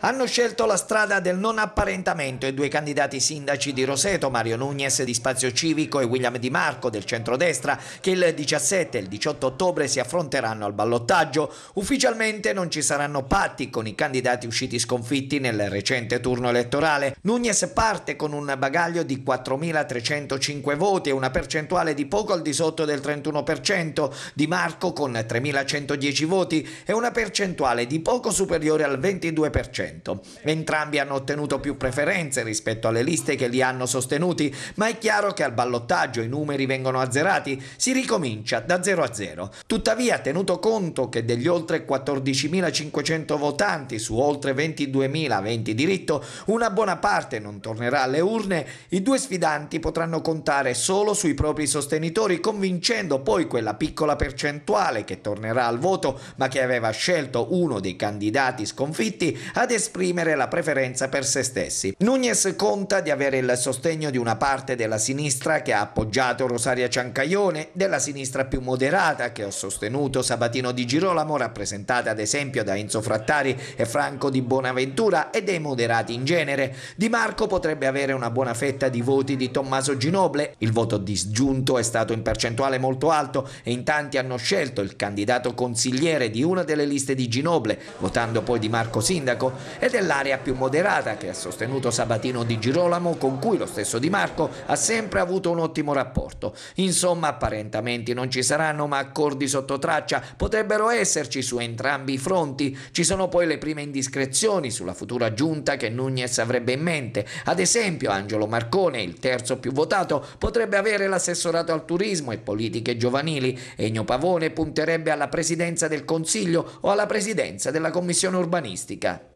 hanno scelto la strada del non apparentamento i due candidati sindaci di Roseto, Mario Nunez di Spazio Civico e William Di Marco del centrodestra, che il 17 e il 18 ottobre si affronteranno al ballottaggio. Ufficialmente non ci saranno patti con i candidati usciti sconfitti nel recente turno elettorale. Nunez parte con un bagaglio di 4.305 voti e una percentuale di poco al di sotto del 31%, Di Marco con 3.110 voti e una percentuale di poco superiore al 22%. 10%. Entrambi hanno ottenuto più preferenze rispetto alle liste che li hanno sostenuti, ma è chiaro che al ballottaggio i numeri vengono azzerati, si ricomincia da 0 a 0. Tuttavia, tenuto conto che degli oltre 14.500 votanti su oltre 22.000 aventi diritto, una buona parte non tornerà alle urne, i due sfidanti potranno contare solo sui propri sostenitori, convincendo poi quella piccola percentuale che tornerà al voto ma che aveva scelto uno dei candidati sconfitti ad esprimere la preferenza per se stessi. Nunez conta di avere il sostegno di una parte della sinistra che ha appoggiato Rosaria Ciancaglione, della sinistra più moderata che ha sostenuto Sabatino Di Girolamo, rappresentata ad esempio da Enzo Frattari e Franco Di Bonaventura e dei moderati in genere. Di Marco potrebbe avere una buona fetta di voti di Tommaso Ginoble, il voto disgiunto è stato in percentuale molto alto e in tanti hanno scelto il candidato consigliere di una delle liste di Ginoble, votando poi Di Marco sindaco, e dell'area più moderata che ha sostenuto Sabatino Di Girolamo con cui lo stesso Di Marco ha sempre avuto un ottimo rapporto. Insomma apparentamenti non ci saranno ma accordi sotto traccia potrebbero esserci su entrambi i fronti. Ci sono poi le prime indiscrezioni sulla futura giunta che Nunez avrebbe in mente. Ad esempio Angelo Marcone, il terzo più votato, potrebbe avere l'assessorato al turismo e politiche giovanili. Egno Pavone punterebbe alla presidenza del Consiglio o alla presidenza della Commissione urbanistica.